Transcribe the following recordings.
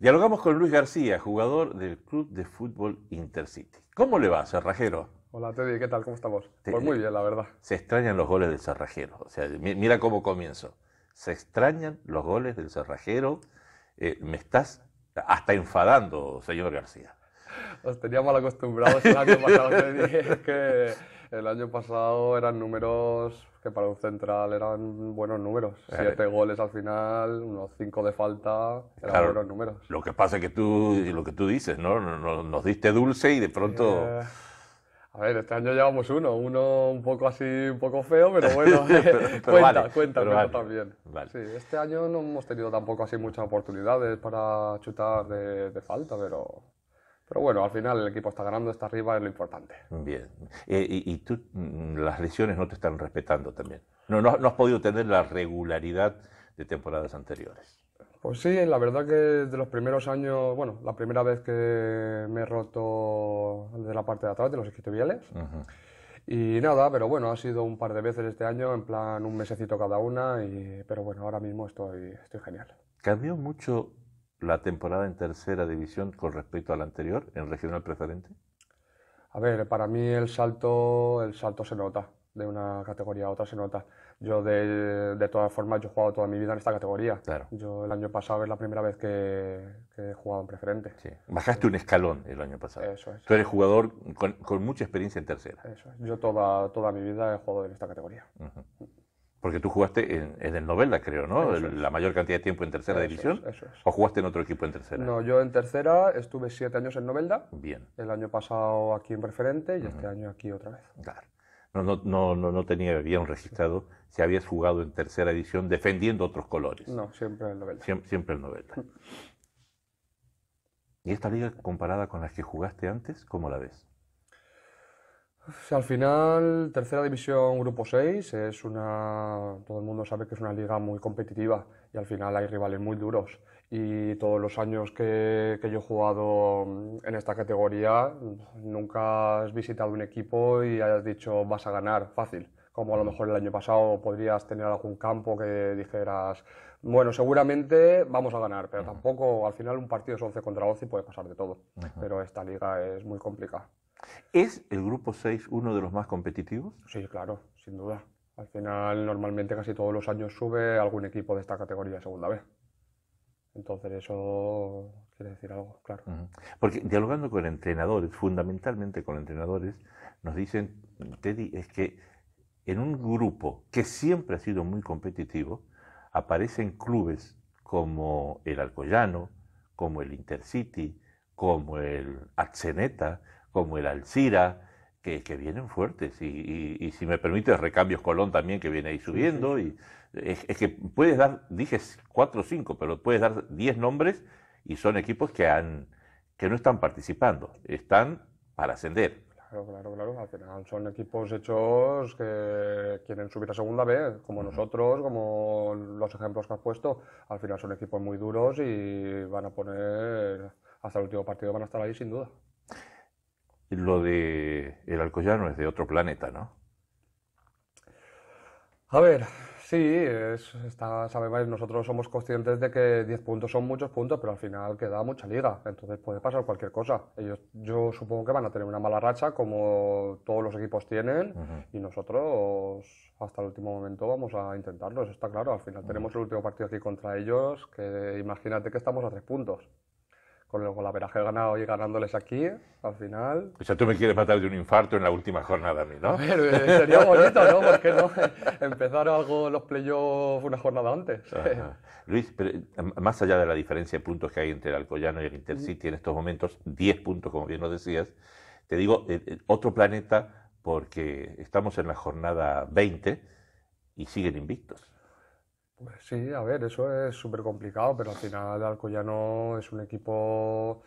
Dialogamos con Luis García, jugador del Club de Fútbol Intercity. ¿Cómo le va, Cerrajero? Hola Teddy, ¿qué tal? ¿Cómo estamos? pues muy bien, la verdad. Se extrañan los goles del Cerrajero. O sea, mira cómo comienzo. Se extrañan los goles del Cerrajero. Eh, me estás hasta enfadando, señor García. Nos teníamos acostumbrados el año pasado, Teddy. Es que el año pasado eran números que para un central eran buenos números. Eh, Siete goles al final, unos cinco de falta, eran buenos números. Lo que pasa es que tú, lo que tú dices, ¿no? Nos, diste dulce y de pronto... Eh, a ver, este año llevamos uno, uno un poco así, un poco feo, pero bueno, cuenta, cuenta, también. este año no hemos tenido tampoco así muchas oportunidades para chutar de falta, pero pero bueno, al final el equipo está ganando, está arriba, es lo importante. Bien. Eh, y, tú, mm, las lesiones no te están respetando también. No, no, has podido tener la regularidad de temporadas anteriores. Pues sí, la verdad que de los primeros años, bueno, la primera vez que me he roto de la parte de atrás, de los isquiotibiales. Y nada, pero bueno, ha sido un par de veces este año, en plan un mesecito cada una, y, pero bueno, ahora mismo estoy, estoy genial. ¿Cambió mucho la temporada en tercera división con respecto a la anterior, en regional preferente? A ver, para mí el salto, el salto se nota, de una categoría a otra se nota. Yo, de, de todas formas, yo he jugado toda mi vida en esta categoría. Yo el año pasado es la primera vez que, he jugado en preferente. Bajaste un escalón el año pasado. Tú eres jugador con, mucha experiencia en tercera. Eso Yo toda, toda mi vida he jugado en esta categoría. Porque tú jugaste en, el Novelda, creo, ¿no? La mayor cantidad de tiempo en tercera división. ¿O jugaste en otro equipo en tercera? No, yo en tercera estuve siete años en Novelda. Bien. El año pasado aquí en referente y este año aquí otra vez. Claro. No, no, no, no, tenía bien registrado si habías jugado en tercera división defendiendo otros colores. No, siempre en Novelda. siempre en Novelda. Mm. ¿Y esta liga comparada con las que jugaste antes, cómo la ves? Al final, tercera división, grupo 6, es una, todo el mundo sabe que es una liga muy competitiva y al final hay rivales muy duros. Y todos los años que, yo he jugado mm, en esta categoría, nunca has visitado un equipo y hayas dicho vas a ganar fácil. Como a lo mejor el año pasado podrías tener algún campo que dijeras, bueno, seguramente vamos a ganar, pero tampoco al final un partido es 11 contra 11 y puede pasar de todo. Pero esta liga es muy complicada. ¿Es el grupo 6 uno de los más competitivos? Sí, claro, sin duda. Al final, normalmente casi todos los años sube algún equipo de esta categoría de segunda vez. Entonces eso quiere decir algo, claro. Porque dialogando con entrenadores, fundamentalmente con entrenadores, nos dicen, Teddy, es que en un grupo que siempre ha sido muy competitivo, aparecen clubes como el Alcoyano, como el Intercity, como el Axeneta como el Alcira, que, vienen fuertes. Y, si me permite, Recambios Colón también, que viene ahí subiendo. Y es, que puedes dar, dije cuatro o cinco, pero puedes dar diez nombres y son equipos que, han, que no están participando, están para ascender. Claro, claro, claro. Al final son equipos hechos que quieren subir a segunda vez como nosotros, como los ejemplos que has puesto. Al final son equipos muy duros y van a poner, hasta el último partido van a estar ahí sin duda lo de el Alcoyano es de otro planeta, ¿no? A ver, sí, es, está, sabemos, nosotros somos conscientes de que 10 puntos son muchos puntos, pero al final queda mucha liga, entonces puede pasar cualquier cosa. Ellos, yo supongo que van a tener una mala racha, como todos los equipos tienen, y nosotros hasta el último momento vamos a intentarlo, eso está claro. Al final tenemos el último partido aquí contra ellos, que imagínate que estamos a 3 puntos con el golaveraje ganado y ganándoles aquí, al final... O sea, tú me quieres matar de un infarto en la última jornada a mí, ¿no? Eh, sería bonito, ¿no? ¿Por qué no? Empezar algo los playoffs una jornada antes. Luis, eh, más allá de la diferencia de puntos que hay entre el Alcoyano y el Intercity mm. en estos momentos, 10 puntos, como bien lo decías, te digo, eh, otro planeta porque estamos en la jornada 20 y siguen invictos sí, a ver, eso es súper complicado, pero al final Alcoyano es un equipo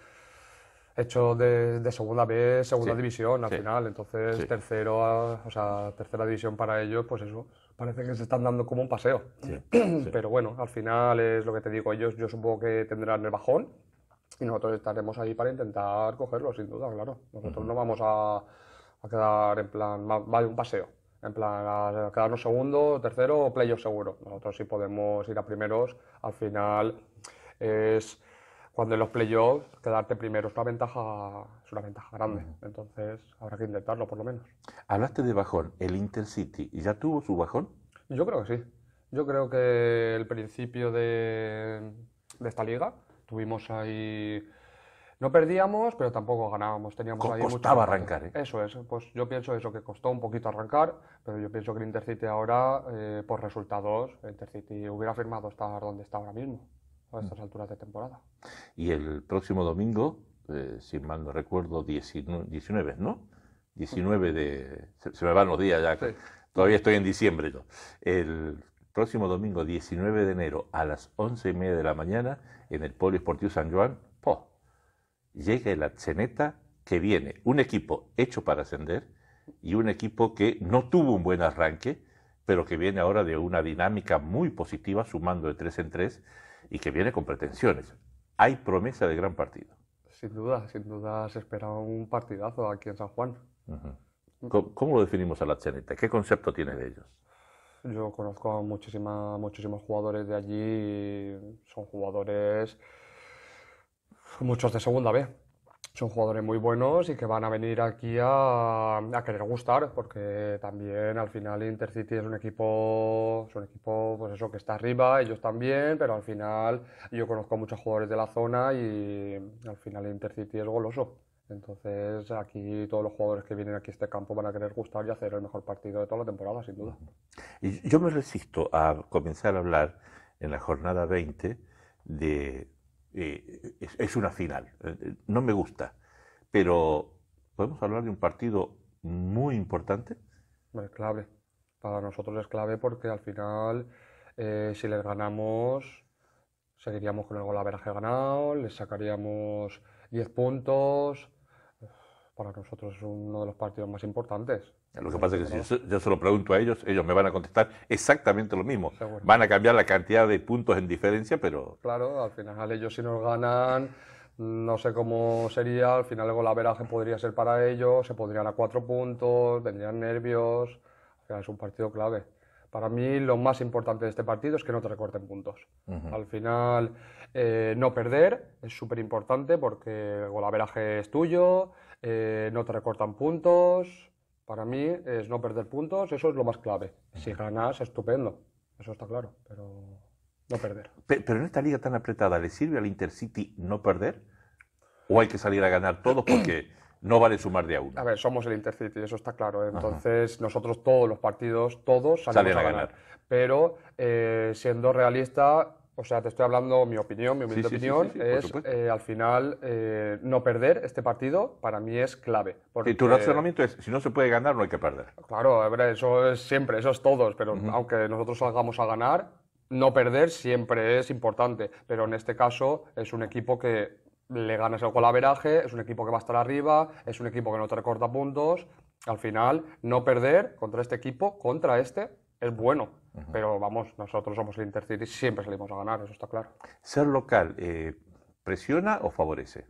hecho de, segunda B, segunda división al final, entonces tercero, o sea, tercera división para ellos, pues eso, parece que se están dando como un paseo. Pero bueno, al final es lo que te digo, ellos yo supongo que tendrán el bajón y nosotros estaremos ahí para intentar cogerlo, sin duda, claro. Nosotros no vamos a, quedar en plan, vale, un paseo. En plan, quedarnos segundo, tercero o playoff seguro. Nosotros sí podemos ir a primeros, al final es cuando en los playoffs quedarte primero es una ventaja, es una ventaja grande. Entonces habrá que intentarlo por lo menos. Hablaste de bajón, el Intercity, ¿ya tuvo su bajón? Yo creo que sí. Yo creo que el principio de esta liga tuvimos ahí no perdíamos, pero tampoco ganábamos. Teníamos costaba arrancar. ¿eh? Eso es. Pues yo pienso eso, que costó un poquito arrancar, pero yo pienso que el Intercity ahora, eh, por resultados, el Intercity hubiera firmado estar donde está ahora mismo, a estas mm. alturas de temporada. Y el próximo domingo, eh, si mal no recuerdo, 19, ¿no? 19 de... Se, me van los días ya. Todavía estoy en diciembre yo. El próximo domingo, 19 de enero, a las 11 y media de la mañana, en el Esportivo San Juan, Llega la Cheneta que viene un equipo hecho para ascender y un equipo que no tuvo un buen arranque, pero que viene ahora de una dinámica muy positiva, sumando de tres en tres, y que viene con pretensiones. Hay promesa de gran partido. Sin duda, sin duda se espera un partidazo aquí en San Juan. ¿Cómo, lo definimos a la Cheneta? ¿Qué concepto tiene de ellos? Yo conozco a muchísimos jugadores de allí, son jugadores muchos de segunda B. Son jugadores muy buenos y que van a venir aquí a, querer gustar, porque también al final Intercity es un equipo, es un equipo pues eso, que está arriba, ellos también, pero al final yo conozco a muchos jugadores de la zona y al final Intercity es goloso. Entonces, aquí todos los jugadores que vienen aquí a este campo van a querer gustar y hacer el mejor partido de toda la temporada, sin duda. Y yo me resisto a comenzar a hablar en la jornada 20 de eh, es, una final. Eh, eh, no me gusta. Pero podemos hablar de un partido muy importante. Es clave. Para nosotros es clave porque al final, si les ganamos, seguiríamos con el golaveraje ganado, les sacaríamos 10 puntos. Para nosotros es uno de los partidos más importantes. Lo que pasa es que si yo se lo pregunto a ellos, ellos me van a contestar exactamente lo mismo. Van a cambiar la cantidad de puntos en diferencia, pero... Claro, al final ellos si nos ganan, no sé cómo sería, al final el golaveraje podría ser para ellos, se pondrían a cuatro puntos, vendrían nervios, es un partido clave. Para mí lo más importante de este partido es que no te recorten puntos. Al final, eh, no perder es súper importante porque el golaveraje es tuyo, eh, no te recortan puntos, para mí es no perder puntos, eso es lo más clave. Si ganas, estupendo, eso está claro, pero no perder. Pero en esta liga tan apretada, ¿le sirve al Intercity no perder? ¿O hay que salir a ganar todos porque no vale sumar de a uno? A ver, somos el Intercity, eso está claro. Entonces, nosotros todos los partidos, todos salimos Salen a, ganar. Pero eh, siendo realista, o sea, te estoy hablando mi opinión, mi humilde opinión es eh, al final eh, no perder este partido para mí es clave. Y tu razonamiento es si no se puede ganar no hay que perder. Claro, eso es siempre, eso es todos, pero aunque nosotros salgamos a ganar, no perder siempre es importante. Pero en este caso es un equipo que le ganas el colaveraje, es un equipo que va a estar arriba, es un equipo que no te recorta puntos. Al final, no perder contra este equipo, contra este, es bueno pero vamos, nosotros somos el Intercity y siempre salimos a ganar, eso está claro. ¿Ser local eh, presiona o favorece?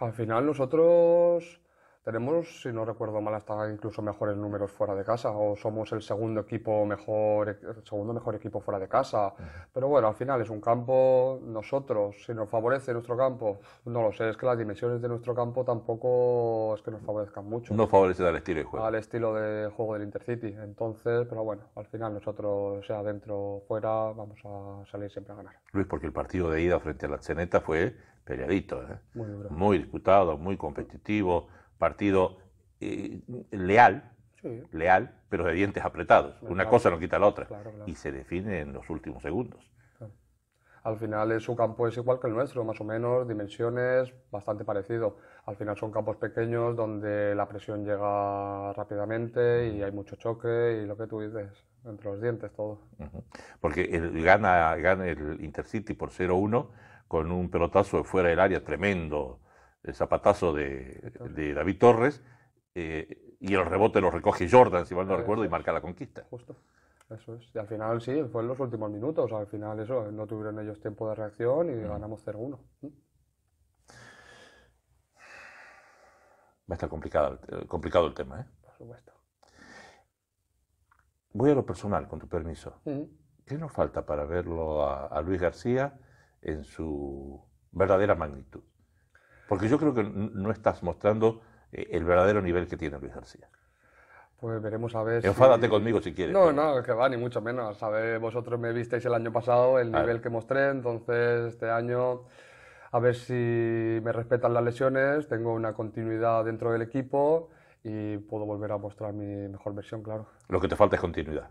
al final nosotros tenemos, si no recuerdo mal, hasta incluso mejores números fuera de casa, o somos el segundo equipo mejor, e, segundo mejor equipo fuera de casa. Pero bueno, al final es un campo, nosotros, si nos favorece nuestro campo, no lo sé, es que las dimensiones de nuestro campo tampoco es que nos favorezcan mucho. No favorece al estilo de juego. Al estilo de juego del Intercity. Entonces, pero bueno, al final nosotros, sea dentro o fuera, vamos a salir siempre a ganar. Luis, porque el partido de ida frente a la Zeneta fue peleadito, ¿eh? muy, muy disputado, muy competitivo partido eh, leal, leal, pero de dientes apretados. Una cosa no quita la otra. Y se define en los últimos segundos. Al final su campo es igual que el nuestro, más o menos, dimensiones bastante parecido. Al final son campos pequeños donde la presión llega rápidamente y hay mucho choque y lo que tú dices, entre los dientes todo. Porque gana, gana el Intercity por 0-1 con un pelotazo fuera del área tremendo el zapatazo de, David Torres, eh, y el rebote lo recoge Jordan, si mal no recuerdo, y marca la conquista. Justo. Eso es. Y al final sí, fue en los últimos minutos. Al final eso, no tuvieron ellos tiempo de reacción y mm. ganamos 0-1. Mm. Va a estar complicado, eh, complicado el tema, ¿eh? Por supuesto. Voy a lo personal, con tu permiso. Mm. ¿Qué nos falta para verlo a Luis García en su verdadera magnitud? Porque yo creo que no estás mostrando eh, el verdadero nivel que tiene Luis García. Pues veremos a ver. Enfádate conmigo si quieres. No, no, que va, ni mucho menos. A vosotros me visteis el año pasado el nivel que mostré, entonces este año a ver si me respetan las lesiones, tengo una continuidad dentro del equipo y puedo volver a mostrar mi mejor versión, claro. Lo que te falta es continuidad.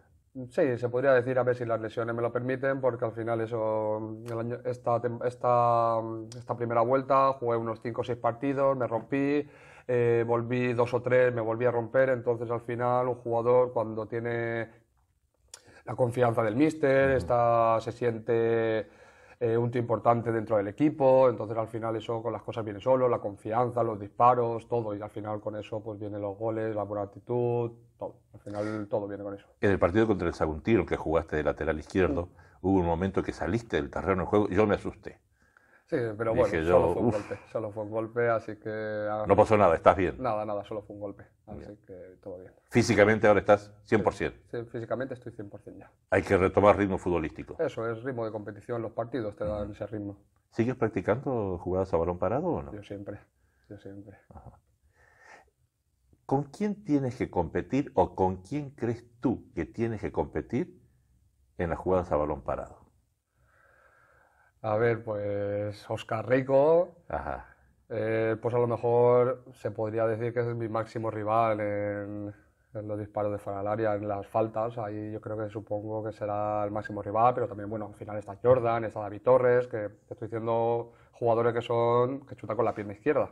Sí, se podría decir a ver si las lesiones me lo permiten, porque al final eso, esta, esta, primera vuelta jugué unos 5 o 6 partidos, me rompí, eh, volví dos o tres, me volví a romper, entonces al final un jugador cuando tiene la confianza del míster, está, se siente eh, un tío importante dentro del equipo, entonces al final eso con las cosas viene solo, la confianza, los disparos, todo, y al final con eso pues vienen los goles, la buena actitud, todo, al final todo viene con eso. En el partido contra el Saguntino que jugaste de lateral izquierdo, hubo un momento que saliste del terreno de juego, yo me asusté. Sí, pero bueno, solo fue un golpe, solo fue un golpe, así que... Ah, no pasó nada, estás bien. Nada, nada, solo fue un golpe, así que todo bien. ¿Físicamente ahora estás 100%? Sí, físicamente estoy 100% ya. Hay que retomar ritmo futbolístico. Eso, es ritmo de competición, los partidos te dan ese ritmo. ¿Sigues practicando jugadas a balón parado o no? Yo siempre, yo siempre. ¿Con quién tienes que competir o con quién crees tú que tienes que competir en las jugadas a balón parado? A ver, pues Oscar Rico. Ajá. Eh, pues a lo mejor se podría decir que es mi máximo rival en, los disparos de fuera del área, en las faltas. Ahí yo creo que supongo que será el máximo rival, pero también, bueno, al final está Jordan, está David Torres, que estoy diciendo jugadores que son que chutan con la pierna izquierda.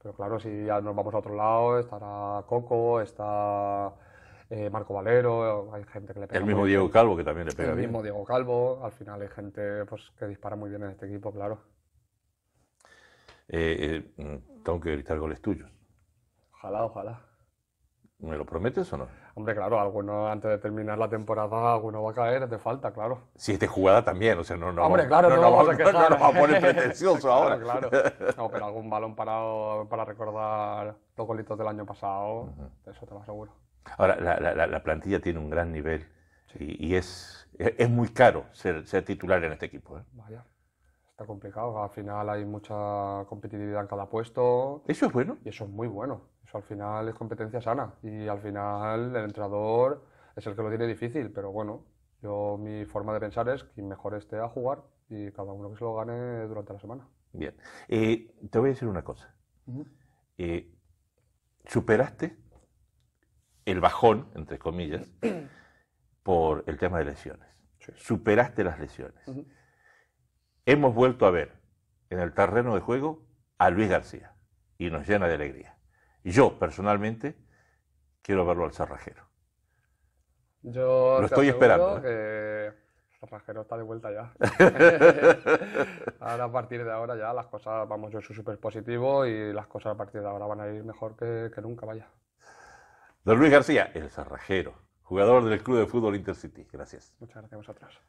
Pero claro, si ya nos vamos a otro lado, estará Coco, está eh, Marco Valero, hay gente que le pega. El mismo Diego Calvo que también le pega. El mismo Diego Calvo, al final hay gente pues, que dispara muy bien en este equipo, claro. Eh, eh, mm, tengo que gritar goles tuyos. Ojalá, ojalá. ¿Me lo prometes o no? Hombre, claro, alguno antes de terminar la temporada, alguno va a caer, te falta, claro. Si esta jugada también, o sea, no, no, Hombre, claro, no, no, vamos, vamos, no, nos vamos a poner pretencioso ahora. Claro, No, pero algún balón parado para recordar los golitos del año pasado, eso te lo aseguro. Ahora, la, plantilla tiene un gran nivel y, es, muy caro ser, titular en este equipo. ¿eh? Vaya, está complicado. Al final hay mucha competitividad en cada puesto. Eso es bueno. Y eso es muy bueno. Eso al final es competencia sana. Y al final el entrenador es el que lo tiene difícil, pero bueno, yo mi forma de pensar es que mejor esté a jugar y cada uno que se lo gane durante la semana. Bien. Eh, te voy a decir una cosa. Eh, superaste el bajón, entre comillas, por el tema de lesiones. Superaste las lesiones. Hemos vuelto a ver en el terreno de juego a Luis García y nos llena de alegría. Yo, personalmente, quiero verlo al cerrajero. Yo Lo estoy esperando. ¿eh? Que Cerrajero está de vuelta ya. a partir de ahora, ya las cosas, vamos, yo soy súper positivo y las cosas a partir de ahora van a ir mejor que nunca, vaya. Don Luis García, el cerrajero, jugador del Club de Fútbol Intercity. Gracias. Muchas gracias a vosotros.